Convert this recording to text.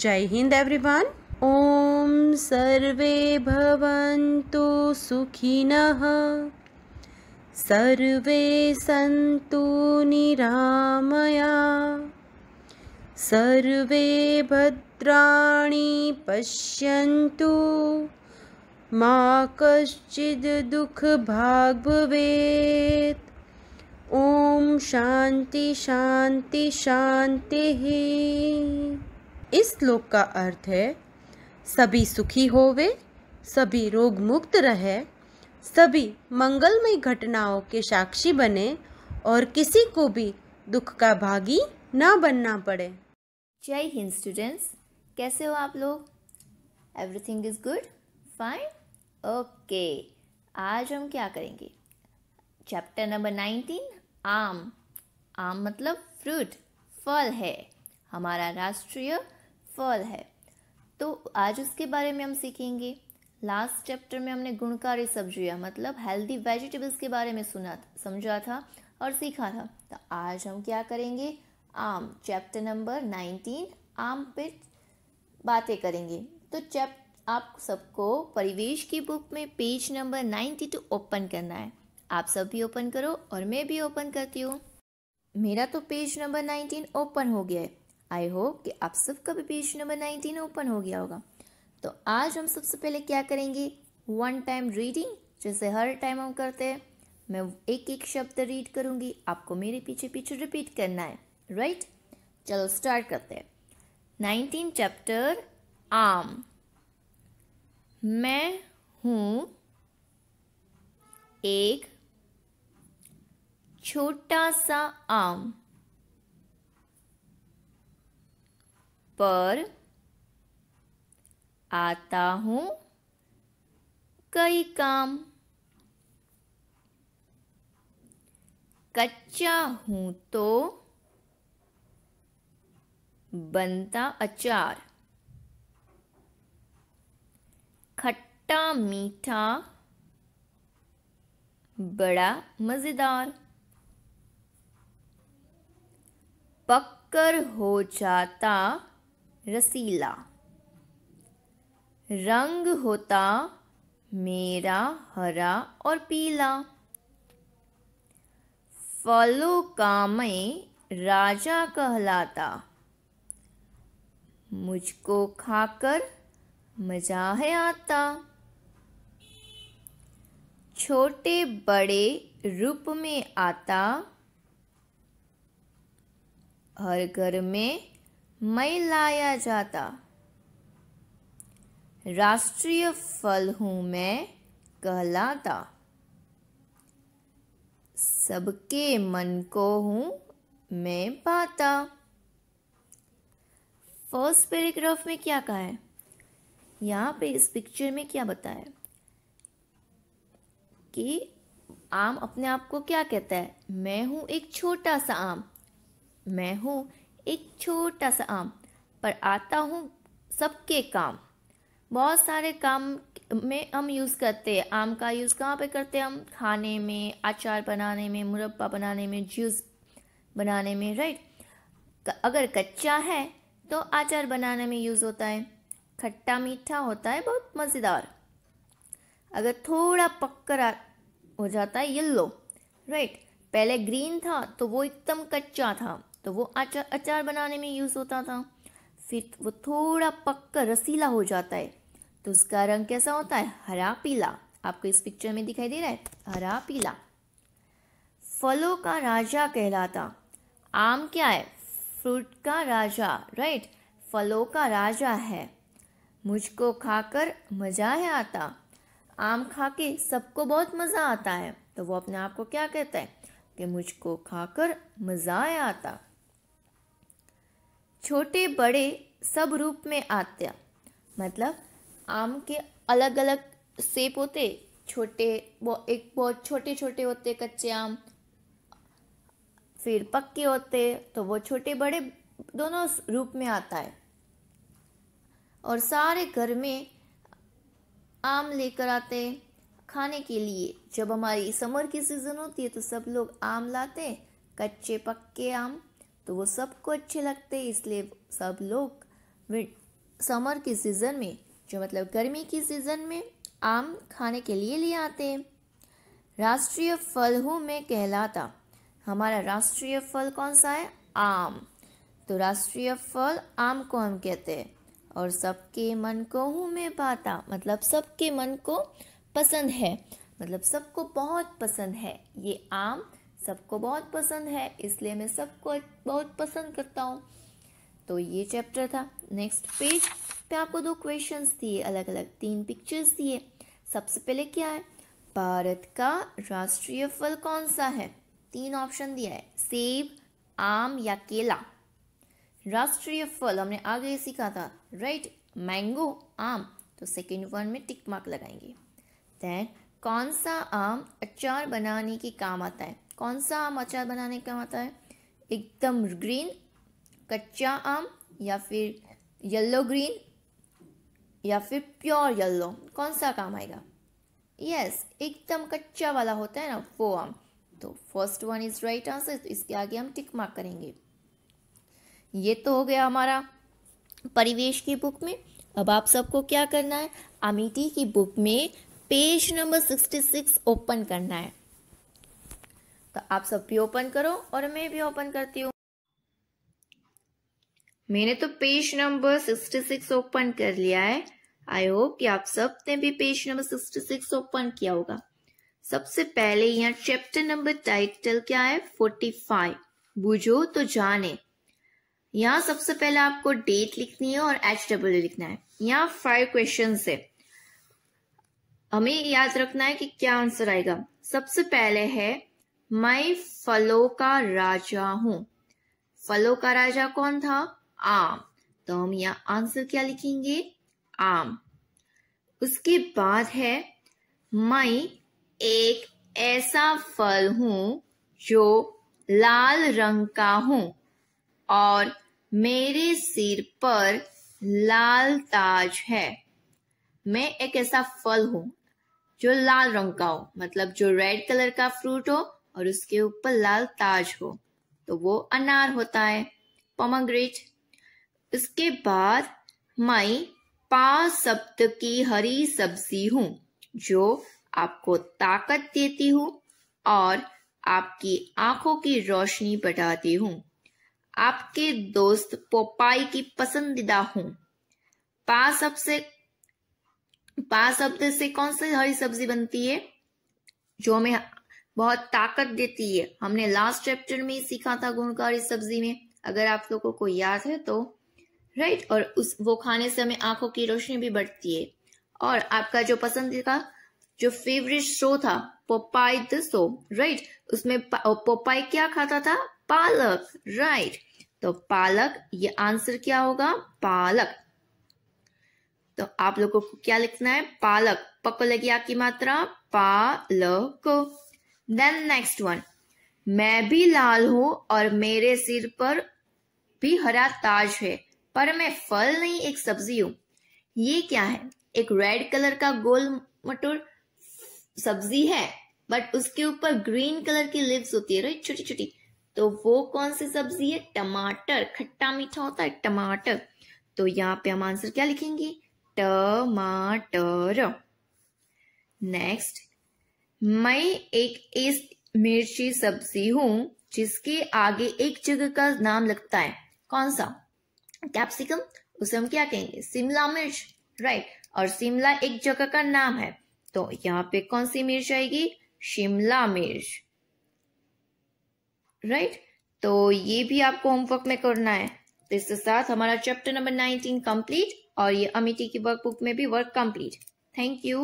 जय हिंद एवरीवन ओम सर्वे भवन्तु सुखिनः सर्वे सन्तु निरामया सर्वे भद्राणि पश्यन्तु मा कश्चिद् दुःखभाग् भवेत् ॐ शान्ति शान्ति शान्तिः इस श्लोक का अर्थ है सभी सुखी होवे सभी रोग मुक्त रहे सभी मंगलमय घटनाओं के साक्षी बने और किसी को भी दुख का भागी ना बनना पड़े जय हिंद स्टूडेंट्स कैसे हो आप लोग everything is good fine okay आज हम क्या करेंगे चैप्टर नंबर नाइनटीन आम आम मतलब फ्रूट फल है हमारा राष्ट्रीय फल है तो आज उसके बारे में हम सीखेंगे लास्ट चैप्टर में हमने गुणकारी सब्जियां मतलब हेल्दी वेजिटेबल्स के बारे में सुना समझा था और सीखा था तो आज हम क्या करेंगे आम चैप्टर नंबर नाइनटीन आम पे बातें करेंगे तो चैप आप सबको परिवेश की बुक में page number ninety two open करना है आप सब भी ओपन करो और मैं भी ओपन करती हूँ मेरा तो पेज नंबर नाइनटीन ओपन हो गया है आई होप कि आप सबका भी पेज नंबर नाइनटीन ओपन हो गया होगा तो आज हम सबसे पहले क्या करेंगे वन टाइम रीडिंग जैसे हर टाइम हम करते हैं मैं एक एक शब्द रीड करूंगी आपको मेरे पीछे पीछे रिपीट करना है राइट चलो स्टार्ट करते हैं नाइनटीन चैप्टर आम मैं हूं एक छोटा सा आम पर आता हूँ कई काम कच्चा हूँ तो बनता अचार खट्टा मीठा बड़ा मज़ेदार पक्कर हो जाता रसीला रंग होता मेरा हरा और पीला फलों का मैं राजा कहलाता मुझको खाकर मजा है आता छोटे बड़े रूप में आता हर घर में मैं लाया जाता राष्ट्रीय फल हूँ मैं कहलाता सबके मन को हूँ मैं पाता फर्स्ट पैराग्राफ में क्या कहा है यहाँ पे इस पिक्चर में क्या बताया कि आम अपने आप को क्या कहता है मैं हूँ एक छोटा सा आम मैं हूँ एक छोटा सा आम पर आता हूँ सबके काम बहुत सारे काम में हम यूज़ करते हैं आम का यूज़ कहाँ पे करते हैं हम खाने में अचार बनाने में मुरब्बा बनाने में जूस बनाने में राइट अगर कच्चा है तो अचार बनाने में यूज़ होता है खट्टा मीठा होता है बहुत मज़ेदार अगर थोड़ा पक्कर हो जाता है येल्लो राइट पहले ग्रीन था तो वो एकदम कच्चा था तो वो अचार अचार बनाने में यूज़ होता था फिर वो थोड़ा पक कर रसीला हो जाता है तो उसका रंग कैसा होता है हरा पीला आपको इस पिक्चर में दिखाई दे रहा है हरा पीला फलों का राजा कहलाता आम क्या है फ्रूट का राजा राइट फलों का राजा है मुझको खाकर मज़ा है आता आम खा के सबको बहुत मज़ा आता है तो वो अपने आप को क्या कहता है कि मुझको खाकर मज़ा है आता छोटे बड़े सब रूप में आत्या मतलब आम के अलग अलग सेप होते छोटे वो एक बहुत छोटे छोटे होते कच्चे आम फिर पक्के होते तो वो छोटे बड़े दोनों रूप में आता है और सारे घर में आम लेकर आते खाने के लिए जब हमारी समर की सीज़न होती है तो सब लोग आम लाते कच्चे पक्के आम तो वो सबको अच्छे लगते इसलिए सब लोग समर के सीज़न में जो मतलब गर्मी की सीज़न में आम खाने के लिए ले आते हैं राष्ट्रीय फल हूँ मैं कहलाता हमारा राष्ट्रीय फल कौन सा है आम तो राष्ट्रीय फल आम को हम कहते हैं और सबके मन को हूँ मैं पाता मतलब सबके मन को पसंद है मतलब सबको बहुत पसंद है ये आम सबको बहुत पसंद है इसलिए मैं सबको बहुत पसंद करता हूँ तो ये चैप्टर था नेक्स्ट पेज पे आपको दो क्वेश्चंस दिए अलग अलग तीन पिक्चर्स दिए सबसे पहले क्या है भारत का राष्ट्रीय फल कौन सा है तीन ऑप्शन दिया है सेब आम या केला राष्ट्रीय फल हमने आगे सीखा था राइट मैंगो आम तो सेकेंड वन में टिक मार्क लगाएंगे देन कौन सा आम अचार बनाने के काम आता है कौन सा आम अचार बनाने का आता है एकदम ग्रीन कच्चा आम या फिर येलो ग्रीन या फिर प्योर येलो कौन सा काम आएगा यस yes, एकदम कच्चा वाला होता है ना वो आम तो first one is right answer तो इसके आगे हम टिक मार्क करेंगे ये तो हो गया हमारा परिवेश की बुक में अब आप सबको क्या करना है अमिटी की बुक में page number sixty six open करना है तो आप सब भी ओपन करो और मैं भी ओपन करती हूँ मैंने तो पेज नंबर 66 ओपन कर लिया है आई होप कि आप सब ने भी पेज नंबर 66 ओपन किया होगा सबसे पहले यहाँ चैप्टर नंबर टाइटल क्या है 45 बुझो तो जाने यहाँ सबसे पहले आपको डेट लिखनी है और एच डब्ल्यू लिखना है यहाँ फाइव क्वेश्चन है हमें याद रखना है कि क्या आंसर आएगा सबसे पहले है मैं फलों का राजा हूँ फलों का राजा कौन था आम तो हम यहाँ आंसर क्या लिखेंगे आम उसके बाद है मैं एक ऐसा फल हूँ जो लाल रंग का हूँ और मेरे सिर पर लाल ताज है मैं एक ऐसा फल हूँ जो लाल रंग का हो मतलब जो रेड कलर का फ्रूट हो और उसके ऊपर लाल ताज हो तो वो अनार होता है पोमाग्रेट उसके बाद मैं पांच सप्त की हरी सब्जी हूँ जो आपको ताकत देती हूँ और आपकी आंखों की रोशनी बढ़ाती हूँ आपके दोस्त पोपाई की पसंदीदा हूँ पा सबसे पा शब्द से कौन सी हरी सब्जी बनती है जो हमें बहुत ताकत देती है हमने लास्ट चैप्टर में सीखा था गुणकारी सब्जी में अगर आप लोगों को याद है तो राइट और उस वो खाने से हमें आंखों की रोशनी भी बढ़ती है और आपका जो पसंदीदा जो फेवरेट शो था पोपाई द शो राइट उसमें पोपाई क्या खाता था पालक राइट तो पालक ये आंसर क्या होगा पालक तो आप लोगों को क्या लिखना है पालक पक लगी आपकी मात्रा पालक देन नेक्स्ट वन मैं भी लाल हूं और मेरे सिर पर भी हरा ताज है पर मैं फल नहीं एक सब्जी हूं ये क्या है एक रेड कलर का गोल मटोर सब्जी है बट उसके ऊपर ग्रीन कलर की लिप्स होती है राइट छोटी छोटी तो वो कौन सी सब्जी है टमाटर खट्टा मीठा होता है टमाटर तो यहाँ पे हम आंसर क्या लिखेंगे टमाटर नेक्स्ट मैं एक ऐसी मिर्ची सब्जी हूँ जिसके आगे एक जगह का नाम लगता है कौन सा कैप्सिकम उसे हम क्या कहेंगे शिमला मिर्च राइट और शिमला एक जगह का नाम है तो यहाँ पे कौन सी मिर्च आएगी शिमला मिर्च राइट तो ये भी आपको होमवर्क में करना है तो इसके साथ हमारा चैप्टर नंबर नाइनटीन कंप्लीट और ये अमिटी की वर्कबुक में भी वर्क कंप्लीट थैंक यू